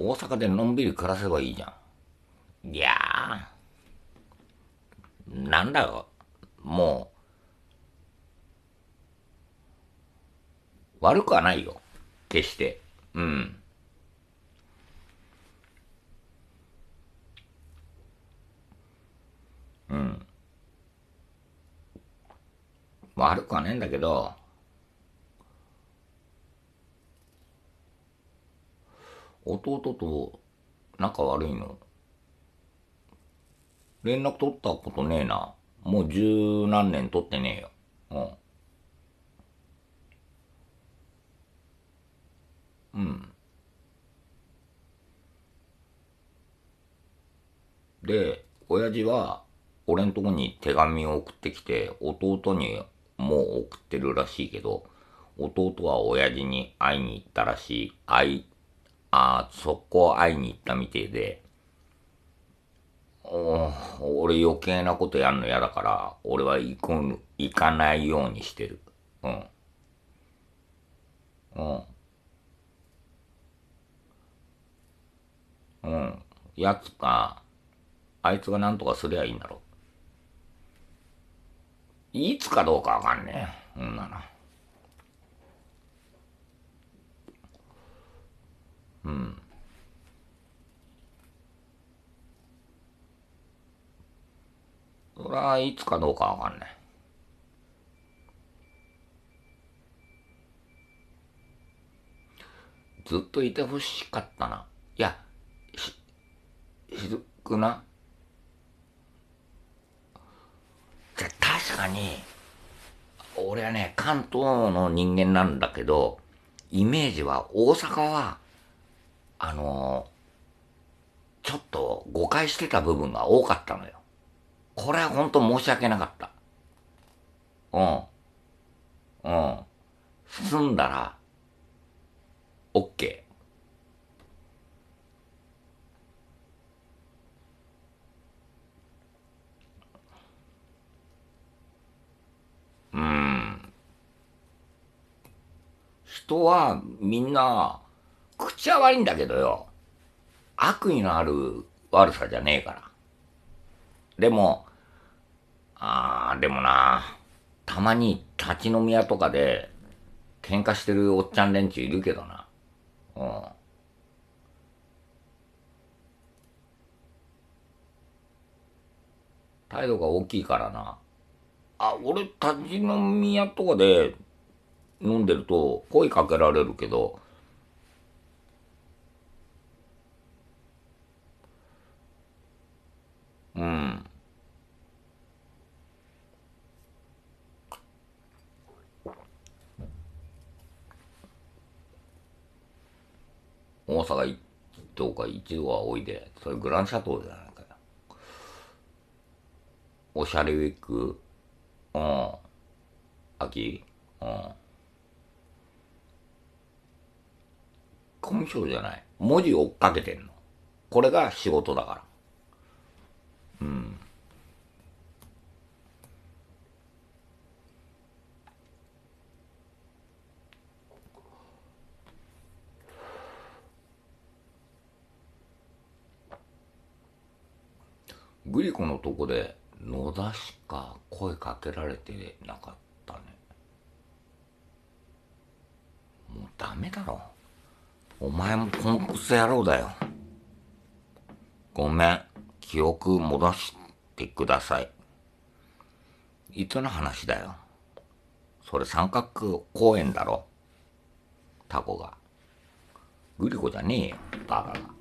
大阪でのんびり暮らせばいいじゃん。いやー、なんだよ、もう、悪くはないよ、決して。うん。うん。悪くはねえんだけど、弟と仲悪いの連絡取ったことねえな。もう十何年取ってねえよ。うん。うん。で、親父は、俺んとこに手紙を送ってきて、弟にもう送ってるらしいけど、弟は親父に会いに行ったらしい。会い、あそこ会いに行ったみてえで、俺余計なことやんの嫌だから、俺は行く、行かないようにしてる。うん。うん。うん。やつか、あいつが何とかすりゃいいんだろう。いつかどうかわかんねえ。うんなな。うん。そはいつかどうかわかんない。ずっといてほしかったな。いや、し、しずくな。じゃ、確かに、俺はね、関東の人間なんだけど、イメージは大阪は、あのー、ちょっと誤解してた部分が多かったのよ。これはほんと申し訳なかった。うん。うん。進んだら、OK。うん。人はみんな口は悪いんだけどよ、悪意のある悪さじゃねえから。でも、あー、でもな、たまに立ち飲み屋とかで、喧嘩してるおっちゃん連中いるけどな。うん。態度が大きいからな。あ、俺、立ち飲み屋とかで飲んでると声かけられるけど、大阪一等か一度はおいで、それグランシャトーじゃないかよ。おしゃれウィーク、うん。秋うん。コミュ障じゃない。文字追っかけてんの。これが仕事だから。うん。グリコのとこで野田しか声かけられてなかったねもうダメだろお前もポンクス野郎だよごめん記憶戻してくださいいつの話だよそれ三角公園だろタコがグリコじゃねえよバカが